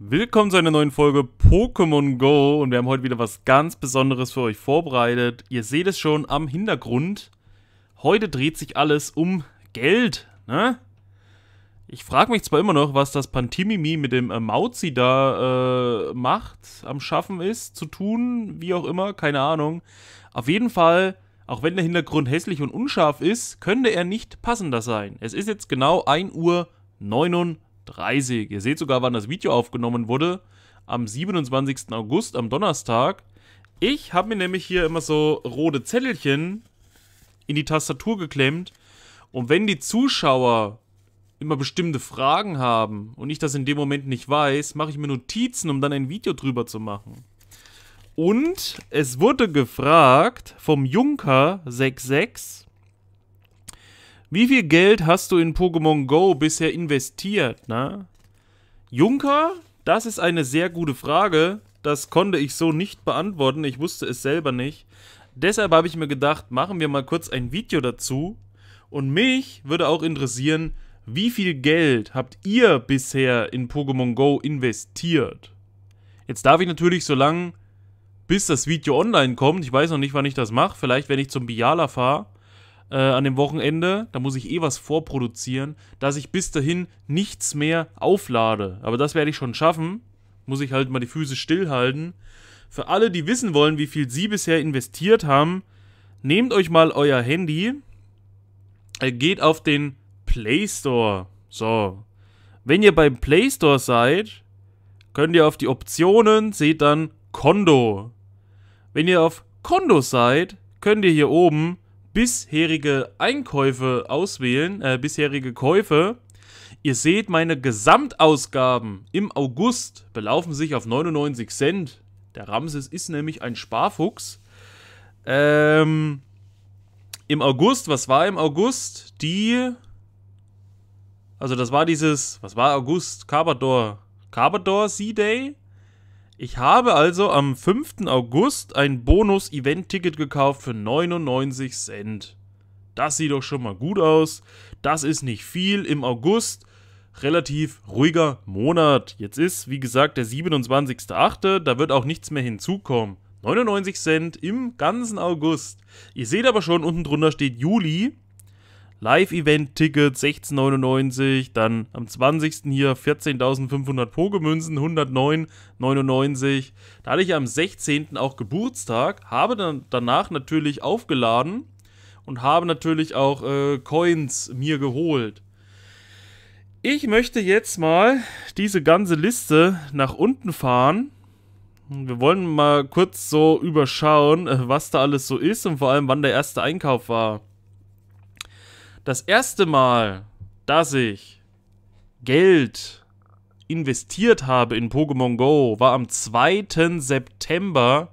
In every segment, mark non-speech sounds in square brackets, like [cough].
Willkommen zu einer neuen Folge Pokémon Go und wir haben heute wieder was ganz Besonderes für euch vorbereitet. Ihr seht es schon am Hintergrund. Heute dreht sich alles um Geld, ne? Ich frage mich zwar immer noch, was das Pantimimi mit dem äh, Mauzi da äh, macht, am Schaffen ist, zu tun, wie auch immer, keine Ahnung. Auf jeden Fall, auch wenn der Hintergrund hässlich und unscharf ist, könnte er nicht passender sein. Es ist jetzt genau 1 Uhr 39. 30. Ihr seht sogar, wann das Video aufgenommen wurde. Am 27. August, am Donnerstag. Ich habe mir nämlich hier immer so rote Zettelchen in die Tastatur geklemmt. Und wenn die Zuschauer immer bestimmte Fragen haben und ich das in dem Moment nicht weiß, mache ich mir Notizen, um dann ein Video drüber zu machen. Und es wurde gefragt vom Junker 66 wie viel Geld hast du in Pokémon Go bisher investiert, na? Junker, das ist eine sehr gute Frage. Das konnte ich so nicht beantworten. Ich wusste es selber nicht. Deshalb habe ich mir gedacht, machen wir mal kurz ein Video dazu. Und mich würde auch interessieren, wie viel Geld habt ihr bisher in Pokémon Go investiert? Jetzt darf ich natürlich so lange, bis das Video online kommt, ich weiß noch nicht, wann ich das mache, vielleicht wenn ich zum Biala fahre, äh, an dem Wochenende, da muss ich eh was vorproduzieren, dass ich bis dahin nichts mehr auflade. Aber das werde ich schon schaffen. Muss ich halt mal die Füße stillhalten. Für alle, die wissen wollen, wie viel sie bisher investiert haben, nehmt euch mal euer Handy, äh, geht auf den Play Store. So. Wenn ihr beim Play Store seid, könnt ihr auf die Optionen, seht dann Kondo. Wenn ihr auf Kondo seid, könnt ihr hier oben bisherige Einkäufe auswählen, äh, bisherige Käufe, ihr seht, meine Gesamtausgaben im August belaufen sich auf 99 Cent. Der Ramses ist nämlich ein Sparfuchs. Ähm, Im August, was war im August? Die, also das war dieses, was war August? Carbador, Carbador Sea Day? Ich habe also am 5. August ein Bonus-Event-Ticket gekauft für 99 Cent. Das sieht doch schon mal gut aus. Das ist nicht viel im August. Relativ ruhiger Monat. Jetzt ist, wie gesagt, der 27.8. Da wird auch nichts mehr hinzukommen. 99 Cent im ganzen August. Ihr seht aber schon, unten drunter steht Juli. Live-Event-Ticket 16,99. Dann am 20. hier 14.500 Pogemünzen, 109,99. Da hatte ich am 16. auch Geburtstag, habe dann danach natürlich aufgeladen und habe natürlich auch äh, Coins mir geholt. Ich möchte jetzt mal diese ganze Liste nach unten fahren. Wir wollen mal kurz so überschauen, äh, was da alles so ist und vor allem, wann der erste Einkauf war das erste Mal, dass ich Geld investiert habe in Pokémon Go, war am 2. September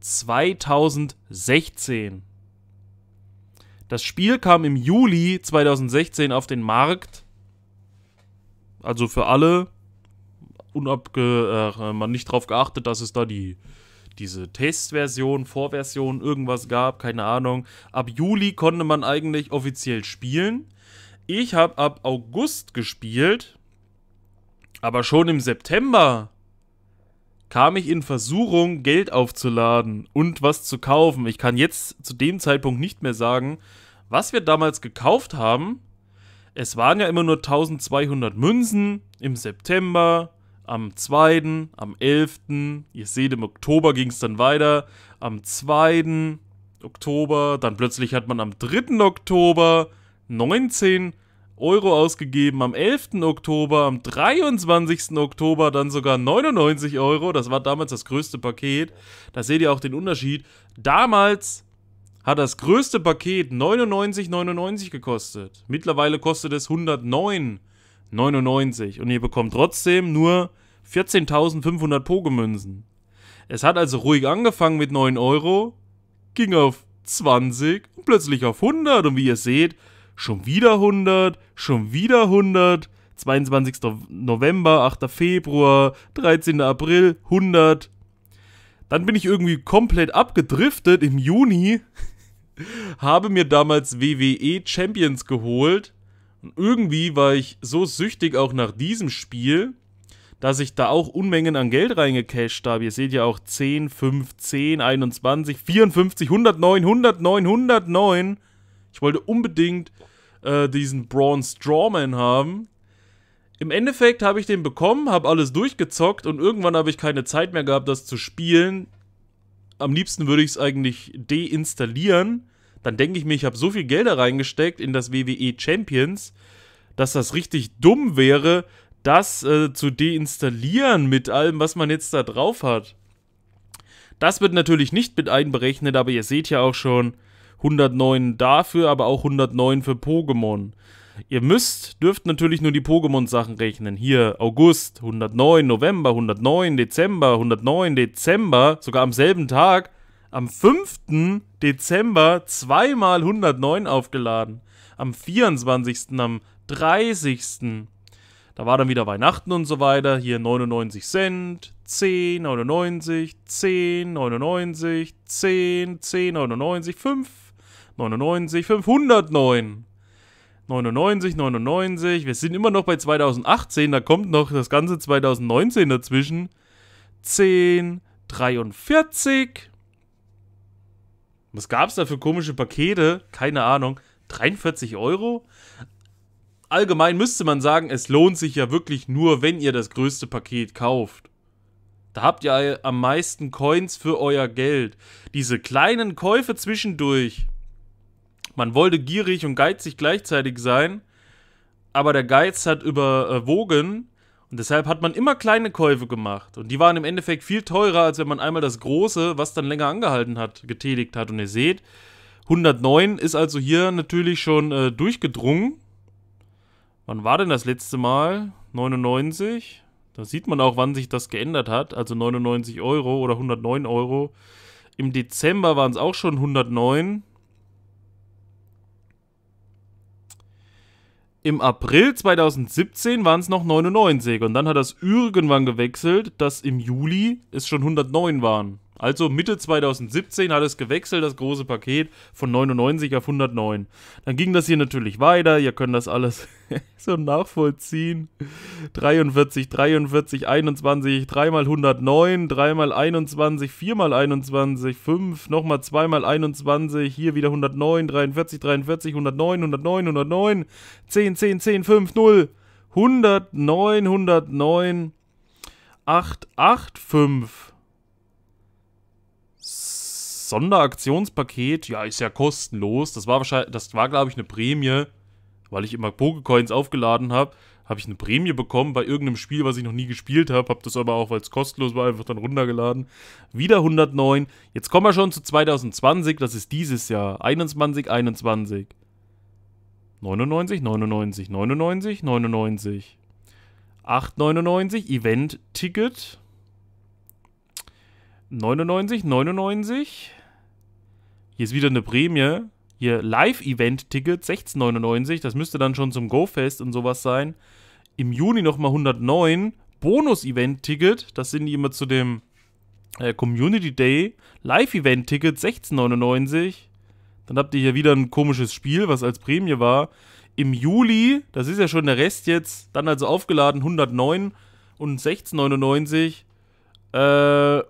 2016. Das Spiel kam im Juli 2016 auf den Markt. Also für alle. Unabge äh, man nicht darauf geachtet, dass es da die diese Testversion, Vorversion, irgendwas gab, keine Ahnung. Ab Juli konnte man eigentlich offiziell spielen. Ich habe ab August gespielt, aber schon im September kam ich in Versuchung, Geld aufzuladen und was zu kaufen. Ich kann jetzt zu dem Zeitpunkt nicht mehr sagen, was wir damals gekauft haben. Es waren ja immer nur 1200 Münzen im September, am 2., am 11., ihr seht, im Oktober ging es dann weiter, am 2. Oktober, dann plötzlich hat man am 3. Oktober 19 Euro ausgegeben, am 11. Oktober, am 23. Oktober dann sogar 99 Euro, das war damals das größte Paket, da seht ihr auch den Unterschied, damals hat das größte Paket 99,99 gekostet, mittlerweile kostet es 109 99 und ihr bekommt trotzdem nur 14.500 Pogemünzen. Es hat also ruhig angefangen mit 9 Euro, ging auf 20 und plötzlich auf 100 und wie ihr seht, schon wieder 100, schon wieder 100, 22. November, 8. Februar, 13. April, 100. Dann bin ich irgendwie komplett abgedriftet im Juni, [laughs] habe mir damals WWE Champions geholt und irgendwie war ich so süchtig auch nach diesem Spiel, dass ich da auch Unmengen an Geld reingecashed habe. Ihr seht ja auch 10, 5, 10, 21, 54, 109, 109, 109. Ich wollte unbedingt äh, diesen Braun Strawman haben. Im Endeffekt habe ich den bekommen, habe alles durchgezockt und irgendwann habe ich keine Zeit mehr gehabt, das zu spielen. Am liebsten würde ich es eigentlich deinstallieren dann denke ich mir, ich habe so viel Gelder reingesteckt in das WWE Champions, dass das richtig dumm wäre, das äh, zu deinstallieren mit allem, was man jetzt da drauf hat. Das wird natürlich nicht mit einberechnet, aber ihr seht ja auch schon 109 dafür, aber auch 109 für Pokémon. Ihr müsst, dürft natürlich nur die Pokémon-Sachen rechnen. Hier August 109, November 109, Dezember 109, Dezember, sogar am selben Tag am 5. Dezember zweimal 109 aufgeladen. Am 24., am 30. Da war dann wieder Weihnachten und so weiter. Hier 99 Cent, 10, 99, 10, 99, 10, 10, 99, 5, 99, 509. 99, 99. Wir sind immer noch bei 2018. Da kommt noch das ganze 2019 dazwischen. 10, 43, was gab es da für komische Pakete? Keine Ahnung. 43 Euro? Allgemein müsste man sagen, es lohnt sich ja wirklich nur, wenn ihr das größte Paket kauft. Da habt ihr am meisten Coins für euer Geld. Diese kleinen Käufe zwischendurch. Man wollte gierig und geizig gleichzeitig sein, aber der Geiz hat überwogen und deshalb hat man immer kleine Käufe gemacht. Und die waren im Endeffekt viel teurer, als wenn man einmal das große, was dann länger angehalten hat, getätigt hat. Und ihr seht, 109 ist also hier natürlich schon äh, durchgedrungen. Wann war denn das letzte Mal? 99. Da sieht man auch, wann sich das geändert hat. Also 99 Euro oder 109 Euro. Im Dezember waren es auch schon 109. Im April 2017 waren es noch 99 und dann hat das irgendwann gewechselt, dass im Juli es schon 109 waren. Also Mitte 2017 hat es gewechselt, das große Paket von 99 auf 109. Dann ging das hier natürlich weiter, ihr könnt das alles [laughs] so nachvollziehen. 43, 43, 21, 3 mal 109, 3 mal 21, 4 mal 21, 5, nochmal 2 mal 21, hier wieder 109, 43, 43, 109, 109, 109, 10, 10, 10, 5, 0, 109, 109, 8, 8, 5. Sonderaktionspaket, ja, ist ja kostenlos. Das war wahrscheinlich, das war, glaube ich, eine Prämie, weil ich immer Pokecoins aufgeladen habe. Habe ich eine Prämie bekommen bei irgendeinem Spiel, was ich noch nie gespielt habe. Habe das aber auch, weil es kostenlos war, einfach dann runtergeladen. Wieder 109. Jetzt kommen wir schon zu 2020. Das ist dieses Jahr. 21, 21. 99, 99, 99, 99. 8,99 Event-Ticket. 99, 99. Hier ist wieder eine Prämie. Hier Live-Event-Ticket 16,99. Das müsste dann schon zum Go-Fest und sowas sein. Im Juni nochmal 109. Bonus-Event-Ticket. Das sind die immer zu dem äh, Community Day. Live-Event-Ticket 16,99. Dann habt ihr hier wieder ein komisches Spiel, was als Prämie war. Im Juli, das ist ja schon der Rest jetzt, dann also aufgeladen 109 und 16,99. Äh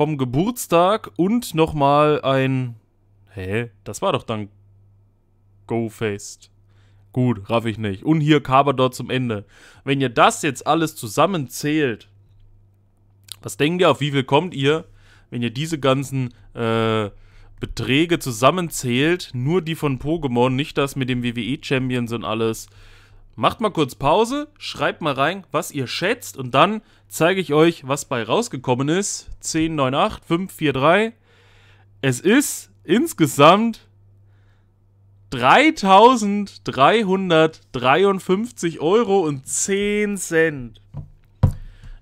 vom Geburtstag und nochmal ein. Hä? Das war doch dann Go-Faced. Gut, raff ich nicht. Und hier Carbador zum Ende. Wenn ihr das jetzt alles zusammenzählt, was denkt ihr, auf wie viel kommt ihr, wenn ihr diese ganzen äh, Beträge zusammenzählt, nur die von Pokémon, nicht das mit dem WWE-Champions und alles, macht mal kurz Pause, schreibt mal rein, was ihr schätzt und dann zeige ich euch, was bei rausgekommen ist. 10, 9, 8, 5, 4, 3. Es ist insgesamt 3.353 Euro und 10 Cent.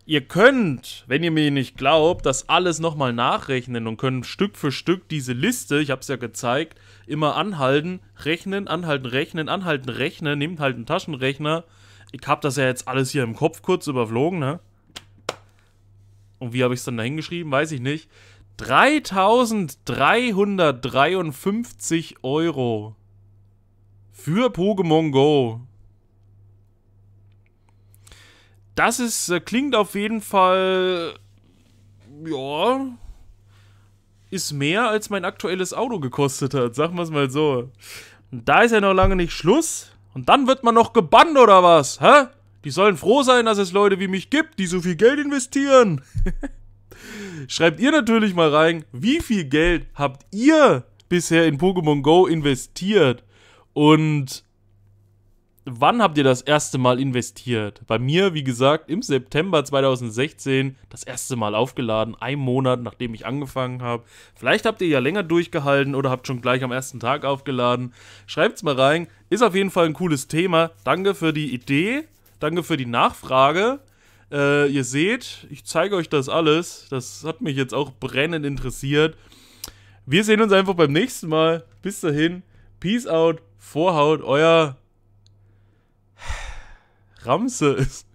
Ihr könnt, wenn ihr mir nicht glaubt, das alles nochmal nachrechnen und könnt Stück für Stück diese Liste, ich habe es ja gezeigt, immer anhalten, rechnen, anhalten, rechnen, anhalten, rechnen, nimmt halt einen Taschenrechner. Ich habe das ja jetzt alles hier im Kopf kurz überflogen, ne? Und wie habe ich es dann da hingeschrieben? Weiß ich nicht. 3353 Euro für Pokémon Go. Das ist, äh, klingt auf jeden Fall. Ja, ist mehr, als mein aktuelles Auto gekostet hat. Sagen wir es mal so. Und da ist ja noch lange nicht Schluss. Und dann wird man noch gebannt oder was? Hä? Die sollen froh sein, dass es Leute wie mich gibt, die so viel Geld investieren. [laughs] Schreibt ihr natürlich mal rein, wie viel Geld habt ihr bisher in Pokémon Go investiert? Und wann habt ihr das erste Mal investiert? Bei mir, wie gesagt, im September 2016 das erste Mal aufgeladen, ein Monat nachdem ich angefangen habe. Vielleicht habt ihr ja länger durchgehalten oder habt schon gleich am ersten Tag aufgeladen. Schreibt's mal rein. Ist auf jeden Fall ein cooles Thema. Danke für die Idee. Danke für die Nachfrage. Äh, ihr seht, ich zeige euch das alles. Das hat mich jetzt auch brennend interessiert. Wir sehen uns einfach beim nächsten Mal. Bis dahin. Peace out. Vorhaut. Euer Ramse ist